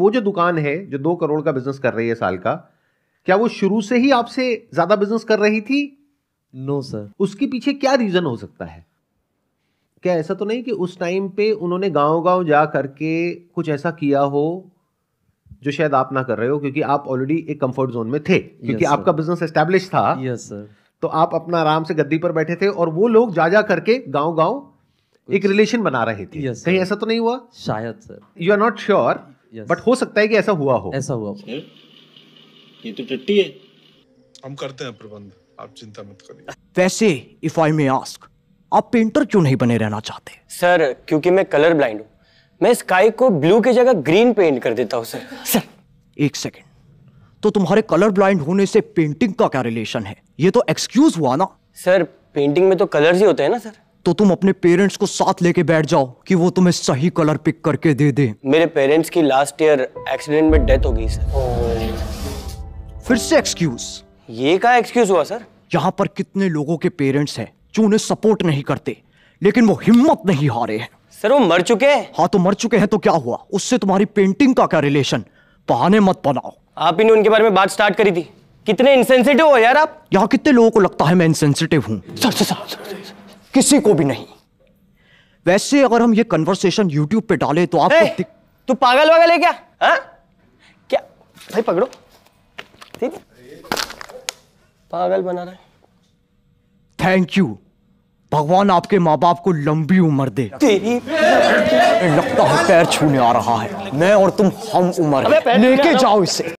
वो जो दुकान है जो दो करोड़ का बिजनेस कर रही है साल का क्या वो शुरू से ही आपसे ज्यादा बिजनेस कर रही थी नो no, सर उसके पीछे क्या रीजन हो सकता है क्या ऐसा तो नहीं कि उस टाइम पे उन्होंने गांव गांव जा करके कुछ ऐसा किया हो जो शायद आप ना कर रहे हो क्योंकि आप ऑलरेडी एक कंफर्ट जोन में थे क्योंकि yes, आपका बिजनेस एस्टेब्लिश था यस yes, सर तो आप अपना आराम से गद्दी पर बैठे थे और वो लोग जा जा करके गांव गांव एक रिलेशन बना रहे थे yes, कहीं ऐसा तो नहीं हुआ शायद sir you are not sure but हो सकता है कि ऐसा हुआ हो ऐसा हुआ हो ये तो टट्टी है हम करते हैं प्रबंध आप चिंता मत करिए वैसे इफ आई मे आस्क आप पेंटर क्यों नहीं बने रहना चाहते सर क्योंकि मैं कलर ब्लाइंड हूँ मैं स्काई को ब्लू की जगह ग्रीन पेंट कर देता हूँ सर सर एक सेकेंड तो तुम्हारे कलर ब्लाइंड होने से पेंटिंग का क्या रिलेशन है ये तो एक्सक्यूज हुआ ना सर पेंटिंग में तो कलर्स ही होते हैं ना सर तो तुम अपने पेरेंट्स को साथ लेके बैठ जाओ कि वो तुम्हें सही कलर पिक करके दे दे मेरे पेरेंट्स की लास्ट ईयर एक्सीडेंट में डेथ हो गई सर फिर से एक्सक्यूज ये का एक्सक्यूज हुआ सर यहाँ पर कितने लोगों के पेरेंट्स हैं जो उन्हें सपोर्ट नहीं करते लेकिन वो हिम्मत नहीं हारे हैं सर वो मर चुके हैं हाँ तो मर चुके हैं तो क्या हुआ उससे तुम्हारी पेंटिंग का क्या रिलेशन बहाने मत बनाओ आप ही ने उनके बारे में बात स्टार्ट करी थी कितने इनसेंसिटिव हो यार आप यहाँ कितने लोगों को लगता है मैं इनसेंसिटिव हूँ सर सर, सर, सर। किसी को भी नहीं वैसे अगर हम ये कन्वर्सेशन यूट्यूब पे डाले तो आप दिक... तू पागल वागल है क्या हा? क्या भाई पकड़ो ठीक पागल बना रहा है थैंक यू भगवान आपके माँ बाप को लंबी उम्र दे तेरी लगता है पैर छूने आ रहा है मैं और तुम हम उम्र लेके जाओ इसे